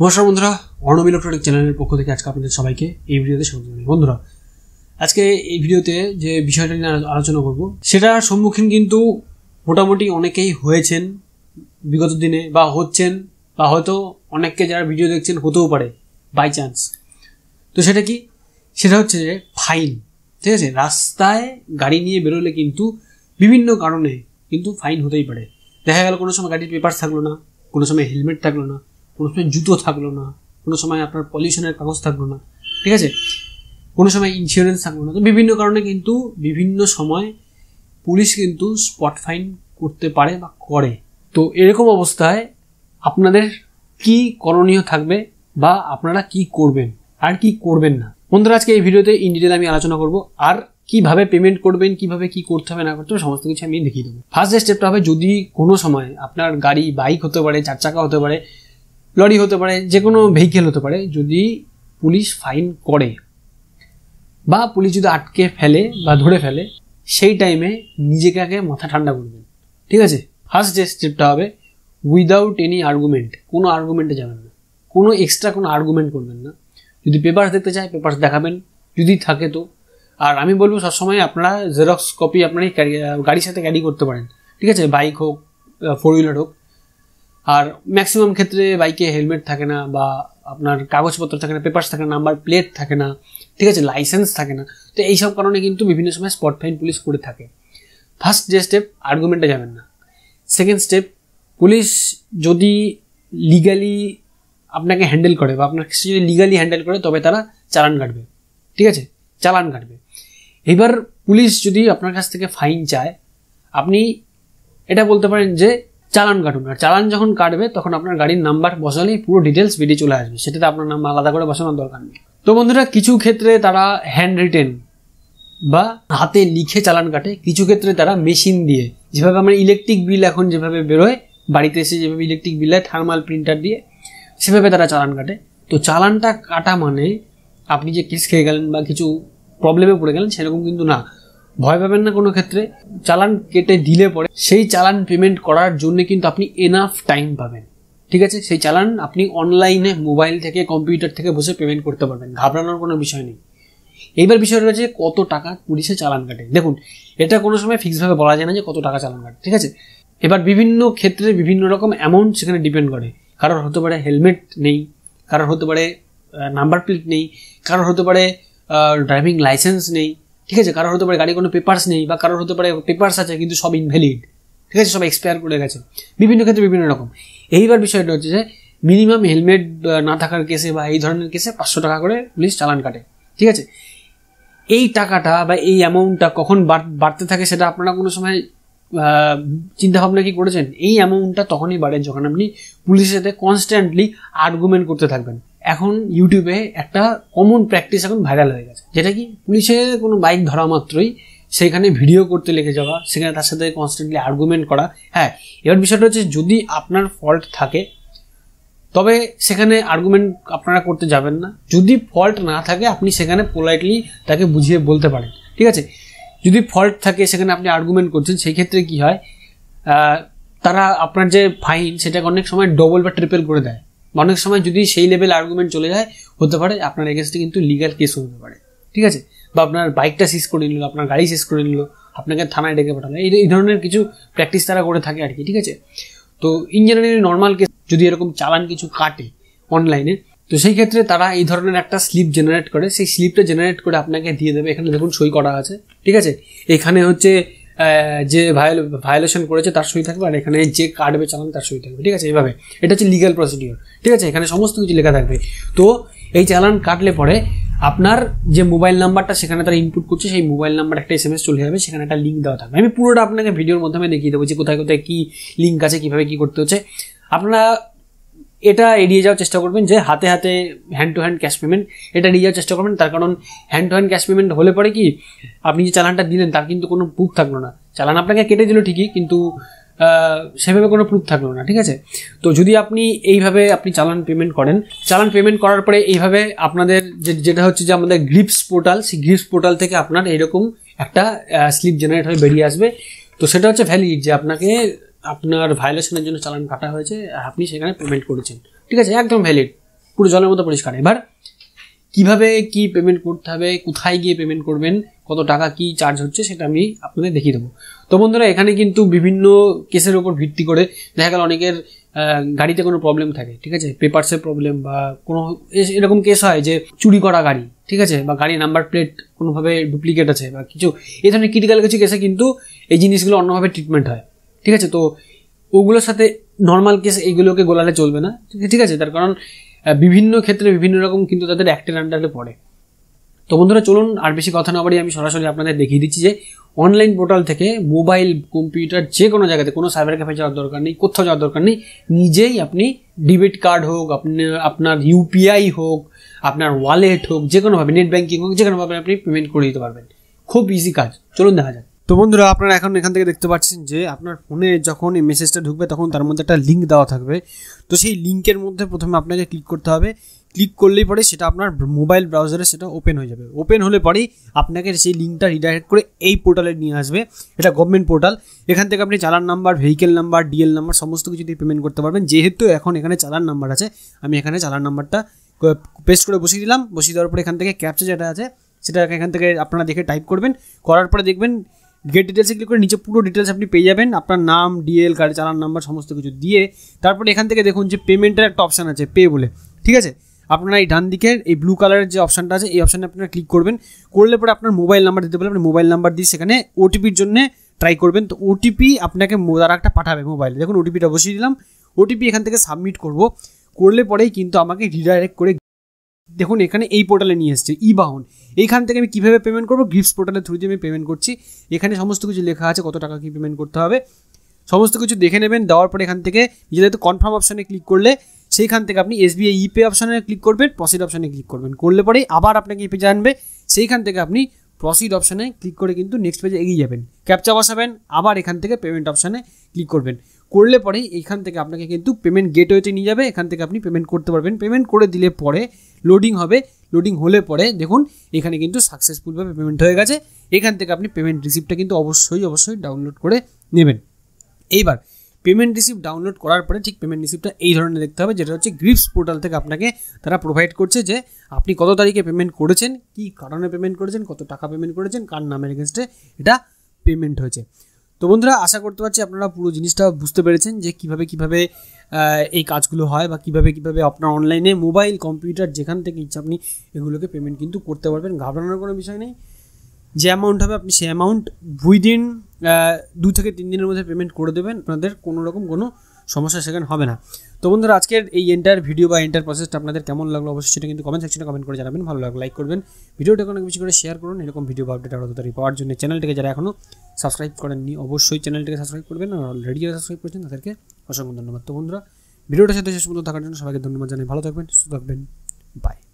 নমস্কার বন্ধুরা অর্ণব ইলেকট্রনিক চ্যানেলের পক্ষ থেকে আজকে আপনাদের সবাইকে এই ভিডিওতে স্বাগত জানাই বন্ধুরা আজকে এই ভিডিওতে যে বিষয়টা নিয়ে আলোচনা করব সেটার সম্মুখীন কিন্তু মোটামুটি অনেকেই হয়েছেন বিগত দিনে বা হচ্ছেন বা হয়তো অনেককে যারা ভিডিও দেখছেন হতেও পারে বাই চান্স তো সেটা কি সেটা হচ্ছে যে ফাইন ঠিক আছে রাস্তায় গাড়ি নিয়ে বেরোলে কিন্তু বিভিন্ন কারণে কিন্তু ফাইন হতেই পারে দেখা গেল কোনো সময় গাড়ির পেপার থাকলো না কোনো সময় হেলমেট থাকলো না কোনো সময় জুতো থাকলো না কোনো সময় আপনার পলিউশনের কাগজ থাকলো না ঠিক আছে কোনো সময় ইন্স্যুরেন্স থাকলো না তো বিভিন্ন কারণে কিন্তু বিভিন্ন সময় পুলিশ কিন্তু স্পট ফাইন করতে পারে বা করে তো এরকম অবস্থায় আপনাদের কি করণীয় থাকবে বা আপনারা কি করবেন আর কি করবেন না বন্ধুরা আজকে এই ভিডিওতে ইন ডিটেল আমি আলোচনা করব আর কিভাবে পেমেন্ট করবেন কিভাবে কি করতে হবে না করতে হবে সমস্ত কিছু আমি দেখিয়ে দেবো ফার্স্ট স্টেপটা হবে যদি কোনো সময় আপনার গাড়ি বাইক হতে পারে চার চাকা হতে পারে লরি হতে পারে যে কোনো ভেহিকেল হতে পারে যদি পুলিশ ফাইন করে বা পুলিশ যদি আটকে ফেলে বা ধরে ফেলে সেই টাইমে নিজেকে আগে মাথা ঠান্ডা করবেন ঠিক আছে ফার্স্ট যে স্টেপটা হবে উইদাউট এনি আর্গুমেন্ট কোনো আর্গুমেন্টে যাবেন না কোনো এক্সট্রা কোনো আর্গুমেন্ট করবেন না যদি পেপার্স দেখতে চায় পেপার্স দেখাবেন যদি থাকে তো আর আমি বলবো সবসময় আপনারা জেরক্স কপি আপনারই গাড়ির সাথে ক্যারি করতে পারেন ঠিক আছে বাইক হোক ফোর হুইলার হোক আর ম্যাক্সিমাম ক্ষেত্রে বাইকে হেলমেট থাকে না বা আপনার কাগজপত্র থাকে না পেপার্স থাকে না নাম্বার প্লেট থাকে না ঠিক আছে লাইসেন্স থাকে না তো এইসব কারণে কিন্তু বিভিন্ন সময় স্পট ফাইন পুলিশ করে থাকে ফার্স্ট যে স্টেপ আর্গুমেন্টে যাবেন না সেকেন্ড স্টেপ পুলিশ যদি লিগালি আপনাকে হ্যান্ডেল করে বা আপনার যদি লিগালি হ্যান্ডেল করে তবে তারা চালান কাটবে ঠিক আছে চালান কাটবে এবার পুলিশ যদি আপনার কাছ থেকে ফাইন চায় আপনি এটা বলতে পারেন যে চালান কাটুন আর চালান যখন কাটবে তখন আপনার গাড়ির নাম্বার বসালেই পুরো ডিটেলস বেরিয়ে চলে আসবে সেটাতে আপনার নাম আলাদা করে বসানোর দরকার নেই তো বন্ধুরা কিছু ক্ষেত্রে তারা হ্যান্ড রিটেন বা হাতে লিখে চালান কাটে কিছু ক্ষেত্রে তারা মেশিন দিয়ে যেভাবে আমরা ইলেকট্রিক বিল এখন যেভাবে বেরোয় বাড়িতে এসে যেভাবে ইলেকট্রিক বিল হয় থার্মাল প্রিন্টার দিয়ে সেভাবে তারা চালান কাটে তো চালানটা কাটা মানে আপনি যে কেস খেয়ে গেলেন বা কিছু প্রবলেমে পড়ে গেলেন সেরকম কিন্তু না ভয় পাবেন না কোনো ক্ষেত্রে চালান কেটে দিলে পরে সেই চালান পেমেন্ট করার জন্য কিন্তু আপনি এনাফ টাইম পাবেন ঠিক আছে সেই চালান আপনি অনলাইনে মোবাইল থেকে কম্পিউটার থেকে বসে পেমেন্ট করতে পারবেন ঘাবড়ানোর কোনো বিষয় নেই এইবার বিষয় রয়েছে কত টাকা পুলিশে চালান কাটে দেখুন এটা কোনো সময় ফিক্সভাবে বলা যায় না যে কত টাকা চালান কাটে ঠিক আছে এবার বিভিন্ন ক্ষেত্রে বিভিন্ন রকম অ্যামাউন্ট সেখানে ডিপেন্ড করে কারোর হতে পারে হেলমেট নেই কারোর হতে পারে নাম্বার প্লেট নেই কারোর হতে পারে ড্রাইভিং লাইসেন্স নেই ঠিক আছে কারোর হতে পারে গাড়ি কোনো পেপার্স নেই বা কারোর হতে পারে পেপার্স আছে কিন্তু সব ইনভ্যালিড ঠিক আছে সব এক্সপায়ার করে গেছে বিভিন্ন ক্ষেত্রে বিভিন্ন রকম এইবার বিষয়টা হচ্ছে যে মিনিমাম হেলমেট না থাকার কেসে বা এই ধরনের কেসে পাঁচশো টাকা করে পুলিশ চালান কাটে ঠিক আছে এই টাকাটা বা এই অ্যামাউন্টটা কখন বাড়তে থাকে সেটা আপনারা কোনো সময় চিন্তাভাবনা কি করেছেন এই অ্যামাউন্টটা তখনই বাড়ে যখন আপনি পুলিশের সাথে কনস্ট্যান্টলি আর্গুমেন্ট করতে থাকবেন এখন ইউটিউবে একটা কমন প্র্যাকটিস এখন ভাইরাল হয়ে গেছে যেটা কি পুলিশের কোনো বাইক ধরা মাত্রই সেখানে ভিডিও করতে লেগে যাওয়া সেখানে তার সাথে কনস্ট্যান্টলি আর্গুমেন্ট করা হ্যাঁ এবার বিষয়টা হচ্ছে যদি আপনার ফল্ট থাকে তবে সেখানে আর্গুমেন্ট আপনারা করতে যাবেন না যদি ফল্ট না থাকে আপনি সেখানে পোলাইটলি তাকে বুঝিয়ে বলতে পারেন ঠিক আছে যদি ফল্ট থাকে সেখানে আপনি আর্গুমেন্ট করছেন সেই ক্ষেত্রে কি হয় তারা আপনার যে ফাইন সেটাকে অনেক সময় ডবল বা ট্রিপল করে দেয় অনেক সময় যদি সেই লেভেল আর্গুমেন্ট চলে যায় হতে পারে আপনার এগেনস্টে কিন্তু লিগাল কেস হতে পারে ঠিক আছে বা আপনার বাইকটা সিজ করে নিল আপনার গাড়ি সিজ করে নিল আপনাকে থানায় ডেকে পাঠালো এই ধরনের কিছু প্র্যাকটিস তারা করে থাকে আর কি ঠিক আছে তো ইঞ্জিনিয়ারিং নর্মাল কেস যদি এরকম চালান কিছু কাটে অনলাইনে তো সেই ক্ষেত্রে তারা এই ধরনের একটা স্লিপ জেনারেট করে সেই স্লিপটা জেনারেট করে আপনাকে দিয়ে দেবে এখানে দেখুন সই করা আছে ঠিক আছে এখানে হচ্ছে যে ভায়োলেশন করেছে তার সই থাকবে আর এখানে যে কাটবে চালান তার সই থাকবে ঠিক আছে এইভাবে এটা হচ্ছে লিগাল প্রসিডিওর ঠিক আছে এখানে সমস্ত কিছু লেখা থাকবে তো এই চালান কাটলে পরে আপনার যে মোবাইল নাম্বারটা সেখানে তারা ইনপুট করছে সেই মোবাইল নাম্বার একটা এস এম এস চলে যাবে সেখানে একটা লিঙ্ক দেওয়া থাকবে আমি পুরোটা আপনাকে ভিডিওর মাধ্যমে দেখিয়ে দেবো যে কোথায় কোথায় কী লিঙ্ক আছে কীভাবে কী করতে হচ্ছে আপনারা এটা এড়িয়ে যাওয়ার চেষ্টা করবেন যে হাতে হাতে hand to hand cash payment এটা এড়িয়ে যাওয়ার চেষ্টা করবেন তার কারণ hand to hand cash payment হলে পরে কি আপনি যে চালানটা দিলেন তার কিন্তু কোনো প্রুফ থাকলো না চালান আপনাকে কেটে দিল ঠিকই কিন্তু সেভাবে কোনো প্রুফ থাকলো না ঠিক আছে তো যদি আপনি এইভাবে আপনি চালান পেমেন্ট করেন চালান পেমেন্ট করার পরে এইভাবে আপনাদের যে যেটা হচ্ছে যে আমাদের গ্রিপস পোর্টাল সেই গ্রিপস পোর্টাল থেকে আপনার এরকম একটা স্লিপ জেনারেট হয়ে বেরিয়ে আসবে তো সেটা হচ্ছে ভ্যালিড যে আপনাকে আপনার ভায়োলেশনের জন্য চালান কাটা হয়েছে আপনি সেখানে পেমেন্ট করেছেন ঠিক আছে একদম ভ্যালিড পুরো জলের মতো পরিষ্কার এবার কিভাবে কি পেমেন্ট করতে হবে কোথায় গিয়ে পেমেন্ট করবেন কত টাকা কি চার্জ হচ্ছে সেটা আমি আপনাদের দেখিয়ে দেবো তো বন্ধুরা এখানে কিন্তু বিভিন্ন কেসের ওপর ভিত্তি করে দেখা গেল অনেকের গাড়িতে কোনো প্রবলেম থাকে ঠিক আছে পেপারসের প্রবলেম বা কোনো এরকম কেস হয় যে চুরি করা গাড়ি ঠিক আছে বা গাড়ির নাম্বার প্লেট কোনোভাবে ডুপ্লিকেট আছে বা কিছু এ ধরনের ক্রিটিক্যাল কিছু কেসে কিন্তু এই জিনিসগুলো অন্যভাবে ট্রিটমেন্ট হয় ঠিক আছে তো ওগুলোর সাথে নর্মাল কেস এইগুলোকে গোলালে চলবে না ঠিক আছে তার কারণ বিভিন্ন ক্ষেত্রে বিভিন্ন রকম কিন্তু তাদের অ্যাক্টের আন্ডারে পড়ে তো বন্ধুরা চলুন আর বেশি কথা না বাড়িয়ে আমি সরাসরি আপনাদের দেখিয়ে দিচ্ছি যে অনলাইন পোর্টাল থেকে মোবাইল কম্পিউটার যে কোনো জায়গাতে কোনো সাইবার ক্যাফে যাওয়ার দরকার নেই কোথাও যাওয়ার দরকার নেই নিজেই আপনি ডেবিট কার্ড হোক আপনার আপনার ইউপিআই হোক আপনার ওয়ালেট হোক যে কোনোভাবে নেট ব্যাঙ্কিং হোক যে কোনোভাবে আপনি পেমেন্ট করে দিতে পারবেন খুব ইজি কাজ চলুন দেখা যাক তো বন্ধুরা আপনারা এখন এখান থেকে দেখতে পাচ্ছেন যে আপনার ফোনে যখন এই মেসেজটা ঢুকবে তখন তার মধ্যে একটা লিঙ্ক দেওয়া থাকবে তো সেই লিঙ্কের মধ্যে প্রথমে আপনাকে ক্লিক করতে হবে ক্লিক করলেই পরে সেটা আপনার মোবাইল ব্রাউজারে সেটা ওপেন হয়ে যাবে ওপেন হলে পরেই আপনাকে সেই লিঙ্কটা রিডাইরেক্ট করে এই পোর্টালে নিয়ে আসবে এটা গভর্নমেন্ট পোর্টাল এখান থেকে আপনি challan number vehicle number DL number সমস্ত কিছু দিয়ে পেমেন্ট করতে পারবেন যেহেতু এখন এখানে চালান নাম্বার আছে আমি এখানে চালান নাম্বারটা পেস্ট করে বসিয়ে দিলাম বসিয়ে দেওয়ার পরে এখান থেকে ক্যাপচা যেটা আছে সেটা এখান থেকে আপনারা দেখে টাইপ করবেন করার পরে দেখবেন গেট ডিটেলসে ক্লিক করে নিচে পুরো ডিটেলস আপনি পেয়ে যাবেন আপনার নাম ডিএল গাড়ি চালান নাম্বার সমস্ত কিছু দিয়ে তারপরে এখান থেকে দেখুন যে পেমেন্টের একটা অপশান আছে পে বলে ঠিক আছে আপনারা এই ডান দিকের এই ব্লু কালারের যে অপশানটা আছে এই অপশানে আপনারা ক্লিক করবেন করলে পরে আপনার মোবাইল নাম্বার দিতে পারেন আপনি মোবাইল নাম্বার দিয়ে সেখানে ওটিপির জন্য ট্রাই করবেন তো ওটিপি আপনাকে তারা একটা পাঠাবে মোবাইলে দেখুন ওটিপিটা বসিয়ে দিলাম ওটিপি এখান থেকে সাবমিট করব করলে পরেই কিন্তু আমাকে রিডাইরেক্ট করে দেখুন এখানে এই পোর্টালে নিয়ে এসছে ই বাহন এইখান থেকে আমি কীভাবে পেমেন্ট করবো গ্রিপস পোর্টালের থ্রু দিয়ে আমি পেমেন্ট করছি এখানে সমস্ত কিছু লেখা আছে কত টাকা কী পেমেন্ট করতে হবে সমস্ত কিছু দেখে নেবেন দেওয়ার পরে এখান থেকে নিজেদের তো কনফার্ম অপশানে ক্লিক করলে সেইখান থেকে আপনি এসবিআই ই পে অপশানে ক্লিক করবেন প্রসিড অপশানে ক্লিক করবেন করলে পরে আবার আপনাকে ইপে জানবে সেইখান থেকে আপনি প্রসিড অপশানে ক্লিক করে কিন্তু নেক্সট পেজে এগিয়ে যাবেন ক্যাপচা বসাবেন আবার এখান থেকে পেমেন্ট অপশানে ক্লিক করবেন করলে পরেই এইখান থেকে আপনাকে কিন্তু পেমেন্ট গেটওয়েতে নিয়ে যাবে এখান থেকে আপনি পেমেন্ট করতে পারবেন পেমেন্ট করে দিলে পরে লোডিং হবে লোডিং হলে পরে দেখুন এখানে কিন্তু সাকসেসফুলভাবে পেমেন্ট হয়ে গেছে এখান থেকে আপনি পেমেন্ট রিসিপ্টটা কিন্তু অবশ্যই অবশ্যই ডাউনলোড করে নেবেন এইবার পেমেন্ট রিসিপ্ট ডাউনলোড করার পরে ঠিক পেমেন্ট রিসিপ্টটা এই ধরনের দেখতে হবে যেটা হচ্ছে গ্রিপস পোর্টাল থেকে আপনাকে তারা প্রোভাইড করছে যে আপনি কত তারিখে পেমেন্ট করেছেন কি কারণে পেমেন্ট করেছেন কত টাকা পেমেন্ট করেছেন কার নামের এগেনস্টে এটা পেমেন্ট হয়েছে তো বন্ধুরা আশা করতে পারছি আপনারা পুরো জিনিসটা বুঝতে পেরেছেন যে কিভাবে কিভাবে এই কাজগুলো হয় বা কিভাবে কিভাবে আপনার অনলাইনে মোবাইল কম্পিউটার যেখান থেকে ইচ্ছা আপনি এগুলোকে পেমেন্ট কিন্তু করতে পারবেন ঘাবড়ানোর কোনো বিষয় নেই যে অ্যামাউন্ট হবে আপনি সে অ্যামাউন্ট উইদিন দু থেকে তিন দিনের মধ্যে পেমেন্ট করে দেবেন আপনাদের কোনো রকম কোনো সমস্যা সেখানে হবে না তো বন্ধুরা আজকের এই এন্টার ভিডিও বা এন্টার প্রসেসটা আপনাদের কেমন লাগলো অবশ্যই সেটা কিন্তু কমেন্ট সেকশনে কমেন্ট করে জানাবেন ভালো লাগলো লাইক করবেন ভিডিওটা অনেক বেশি করে শেয়ার করুন এরকম ভিডিও বা আপডেট আরও তাড়াতাড়ি পাওয়ার জন্য চ্যানেলটিকে যারা এখনও সাবস্ক্রাইব করেননি অবশ্যই চ্যানেলটিকে সাবস্ক্রাইব করবেন আর অলরেডি যারা সাবস্ক্রাইব করছেন তাদেরকে অসংখ্য ধন্যবাদ তো বন্ধুরা ভিডিওটার সাথে শেষ পর্যন্ত থাকার জন্য সবাইকে ধন্যবাদ জানাই ভালো থাকবেন সুস্থ থাকবেন বাই